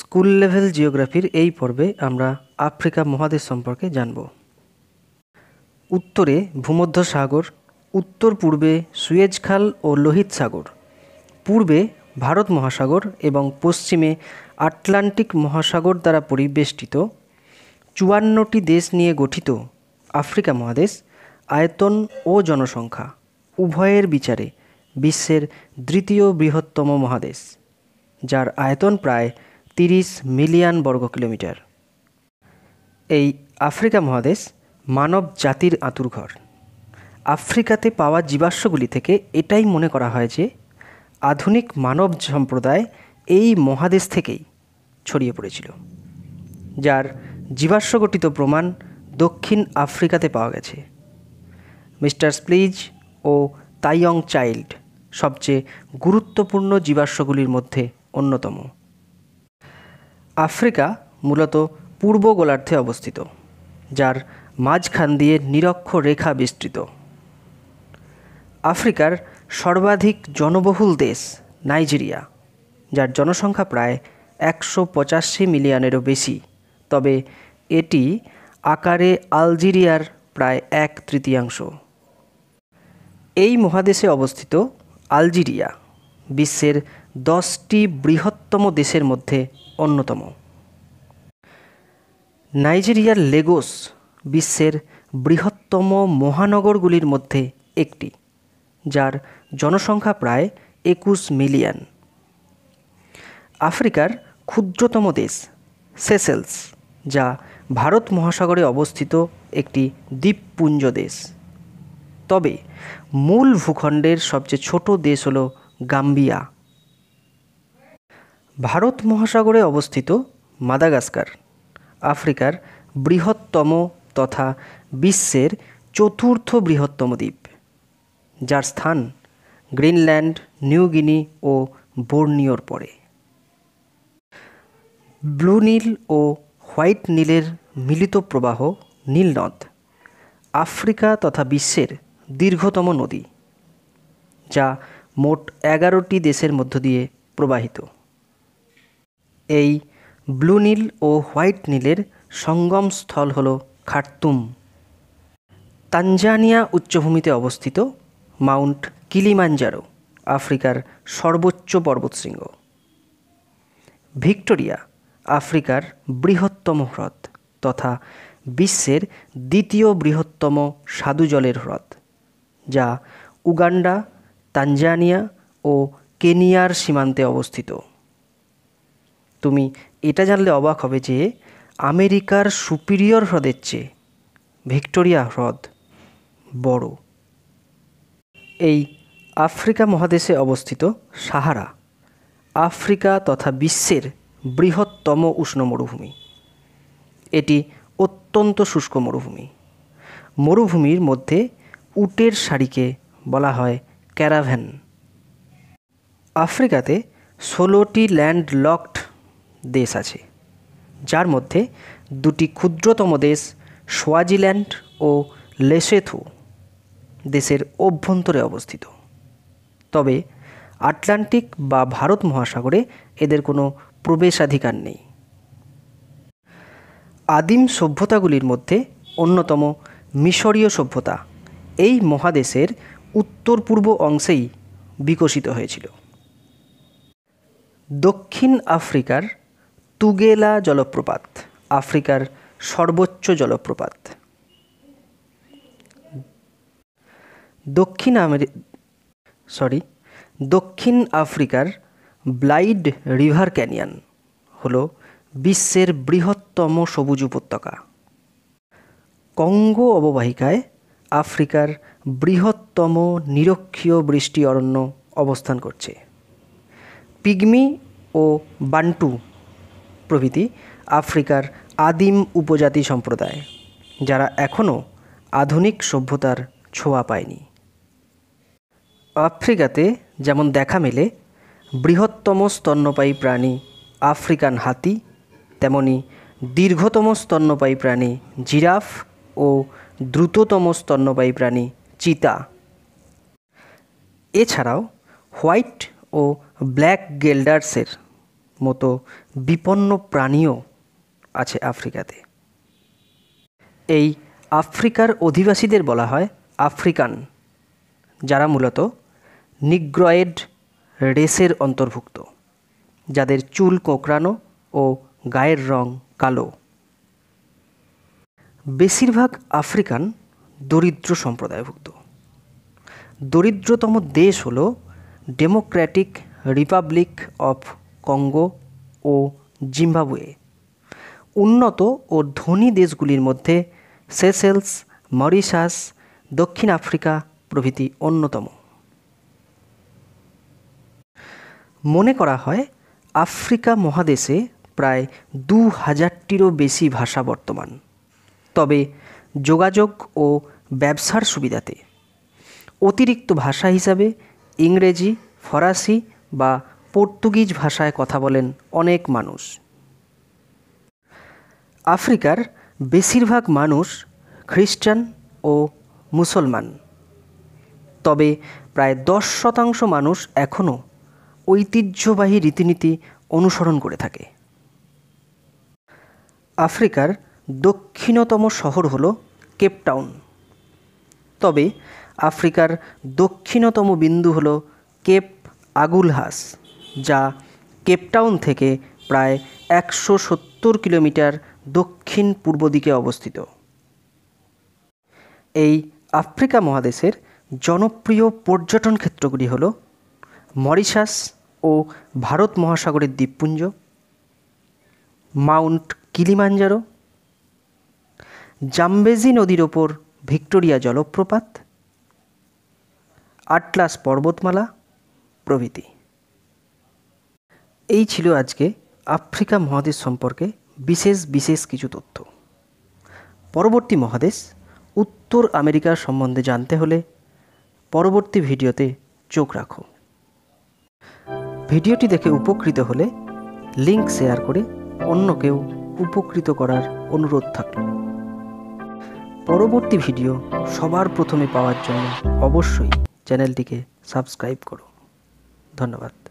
school level জিওগ্রাফির এই পর্বে আমরা আফ্রিকা মহাদেশ সম্পর্কে জানব উত্তরে ভূমধ্য সাগর উত্তর পূর্বে সুয়েজ খাল ও লোহিত সাগর পূর্বে ভারত মহাসাগর এবং পশ্চিমে আটলান্টিক মহাসাগর দ্বারা পরিবেষ্টিত চুয়ান্নটি দেশ নিয়ে গঠিত আফ্রিকা মহাদেশ আয়তন ও জনসংখ্যা উভয়ের বিচারে বিশ্বের দ্বিতীয় বৃহত্তম মহাদেশ যার আয়তন প্রায় তিরিশ মিলিয়ন বর্গ কিলোমিটার এই আফ্রিকা মহাদেশ মানব জাতির আঁতুরঘর আফ্রিকাতে পাওয়া জীবাশ্মগুলি থেকে এটাই মনে করা হয় যে আধুনিক মানব সম্প্রদায় এই মহাদেশ থেকেই ছড়িয়ে পড়েছিল যার জীবাশ্মগঠিত প্রমাণ দক্ষিণ আফ্রিকাতে পাওয়া গেছে মিস্টার স্প্লিজ ও তাইয়ং চাইল্ড সবচেয়ে গুরুত্বপূর্ণ জীবাশ্মগুলির মধ্যে অন্যতম আফ্রিকা মূলত পূর্ব গোলার্ধে অবস্থিত যার মাঝখান দিয়ে নিরক্ষ রেখা বিস্তৃত আফ্রিকার সর্বাধিক জনবহুল দেশ নাইজেরিয়া যার জনসংখ্যা প্রায় একশো পঁচাশি মিলিয়নেরও বেশি তবে এটি আকারে আলজেরিয়ার প্রায় এক তৃতীয়াংশ এই মহাদেশে অবস্থিত আলজেরিয়া বিশ্বের দশটি বৃহত্তম দেশের মধ্যে অন্যতম নাইজেরিয়ার লেগোস বিশ্বের বৃহত্তম মহানগরগুলির মধ্যে একটি যার জনসংখ্যা প্রায় একুশ মিলিয়ন আফ্রিকার ক্ষুদ্রতম দেশ সেসেলস যা ভারত মহাসাগরে অবস্থিত একটি দ্বীপপুঞ্জ দেশ তবে মূল ভূখণ্ডের সবচেয়ে ছোট দেশ হল গাম্বিয়া ভারত মহাসাগরে অবস্থিত মাদাগাস্কার আফ্রিকার বৃহত্তম তথা বিশ্বের চতুর্থ বৃহত্তম দ্বীপ যার স্থান গ্রিনল্যান্ড নিউগিনি ও বোর্নিওর পরে ব্লু নীল ও হোয়াইট নীলের মিলিত প্রবাহ নীল নদ আফ্রিকা তথা বিশ্বের দীর্ঘতম নদী যা মোট এগারোটি দেশের মধ্য দিয়ে প্রবাহিত এই ব্লু নীল ও হোয়াইট নীলের সঙ্গমস্থল হল খার্তুম তানজানিয়া উচ্চভূমিতে অবস্থিত মাউন্ট কিলিমাঞ্জারো আফ্রিকার সর্বোচ্চ পর্বতশৃঙ্গ ভিক্টোরিয়া আফ্রিকার বৃহত্তম হ্রদ তথা বিশ্বের দ্বিতীয় বৃহত্তম স্বাদু জলের হ্রদ যা উগান্ডা তানজানিয়া ও কেনিয়ার সীমান্তে অবস্থিত তুমি এটা জানলে অবাক হবে যে আমেরিকার সুপিরিয়র হ্রদের চেয়ে ভিক্টোরিয়া হ্রদ বড় এই আফ্রিকা মহাদেশে অবস্থিত সাহারা আফ্রিকা তথা বিশ্বের বৃহত্তম উষ্ণ মরুভূমি এটি অত্যন্ত শুষ্ক মরুভূমি মরুভূমির মধ্যে উটের শাড়িকে বলা হয় ক্যারাভ্যান আফ্রিকাতে ষোলোটি ল্যান্ড লকড দেশ আছে যার মধ্যে দুটি ক্ষুদ্রতম দেশ সোয়াজিল্যান্ড ও লেসেথো দেশের অভ্যন্তরে অবস্থিত তবে আটলান্টিক বা ভারত মহাসাগরে এদের কোনো প্রবেশাধিকার নেই আদিম সভ্যতাগুলির মধ্যে অন্যতম মিশরীয় সভ্যতা এই মহাদেশের উত্তর পূর্ব অংশেই বিকশিত হয়েছিল দক্ষিণ আফ্রিকার তুগেলা জলপ্রপাত আফ্রিকার সর্বোচ্চ জলপ্রপাত দক্ষিণ আমেরি সরি দক্ষিণ আফ্রিকার ব্লাইড রিভার ক্যানিয়ন হল বিশ্বের বৃহত্তম সবুজ উপত্যকা কঙ্গো অববাহিকায় আফ্রিকার বৃহত্তম নিরক্ষীয় বৃষ্টি অরণ্য অবস্থান করছে পিগমি ও বান্টু প্রভৃতি আফ্রিকার আদিম উপজাতি সম্প্রদায় যারা এখনও আধুনিক সভ্যতার ছোঁয়া পায়নি আফ্রিকাতে যেমন দেখা মেলে বৃহত্তম স্তন্যপায়ী প্রাণী আফ্রিকান হাতি তেমনি দীর্ঘতম স্তন্যপায়ী প্রাণী জিরাফ ও দ্রুততম স্তন্যপায়ী প্রাণী চিতা এছাড়াও হোয়াইট ও ব্ল্যাক গেল্ডার্সের মতো বিপন্ন প্রাণীও আছে আফ্রিকাতে এই আফ্রিকার অধিবাসীদের বলা হয় আফ্রিকান যারা মূলত নিগ্রয়েড রেসের অন্তর্ভুক্ত যাদের চুল কোঁকড়ানো ও গায়ের রং কালো বেশিরভাগ আফ্রিকান দরিদ্র সম্প্রদায়ভুক্ত দরিদ্রতম দেশ হল ডেমোক্র্যাটিক রিপাবলিক অফ কঙ্গো ও জিম্বাবুয়ে উন্নত ও ধনী দেশগুলির মধ্যে সেসেলস মরিশাস দক্ষিণ আফ্রিকা প্রভৃতি অন্যতম মনে করা হয় আফ্রিকা মহাদেশে প্রায় দু হাজারটিরও বেশি ভাষা বর্তমান তবে যোগাযোগ ও ব্যবসার সুবিধাতে অতিরিক্ত ভাষা হিসাবে ইংরেজি ফরাসি বা পর্তুগিজ ভাষায় কথা বলেন অনেক মানুষ আফ্রিকার বেশিরভাগ মানুষ খ্রিস্টান ও মুসলমান তবে প্রায় দশ শতাংশ মানুষ এখনও ঐতিহ্যবাহী রীতিনীতি অনুসরণ করে থাকে আফ্রিকার দক্ষিণতম শহর হল কেপটাউন তবে আফ্রিকার দক্ষিণতম বিন্দু হল কেপ আগুলহাস যা কেপটাউন থেকে প্রায় একশো সত্তর কিলোমিটার দক্ষিণ পূর্ব দিকে অবস্থিত এই আফ্রিকা মহাদেশের জনপ্রিয় পর্যটন ক্ষেত্রগুলি হল মরিশাস ও ভারত মহাসাগরের দ্বীপপুঞ্জ মাউন্ট কিলিমাঞ্জারো জাম্বেজি নদীর ওপর ভিক্টোরিয়া জলপ্রপাত আটলাস পর্বতমালা প্রভৃতি এই ছিল আজকে আফ্রিকা মহাদেশ সম্পর্কে বিশেষ বিশেষ কিছু তথ্য পরবর্তী মহাদেশ উত্তর আমেরিকা সম্বন্ধে জানতে হলে পরবর্তী ভিডিওতে চোখ রাখো ভিডিওটি দেখে উপকৃত হলে লিংক শেয়ার করে অন্যকেও উপকৃত করার অনুরোধ থাকল পরবর্তী ভিডিও সবার প্রথমে পাওয়ার জন্য অবশ্যই চ্যানেলটিকে সাবস্ক্রাইব করো ধন্যবাদ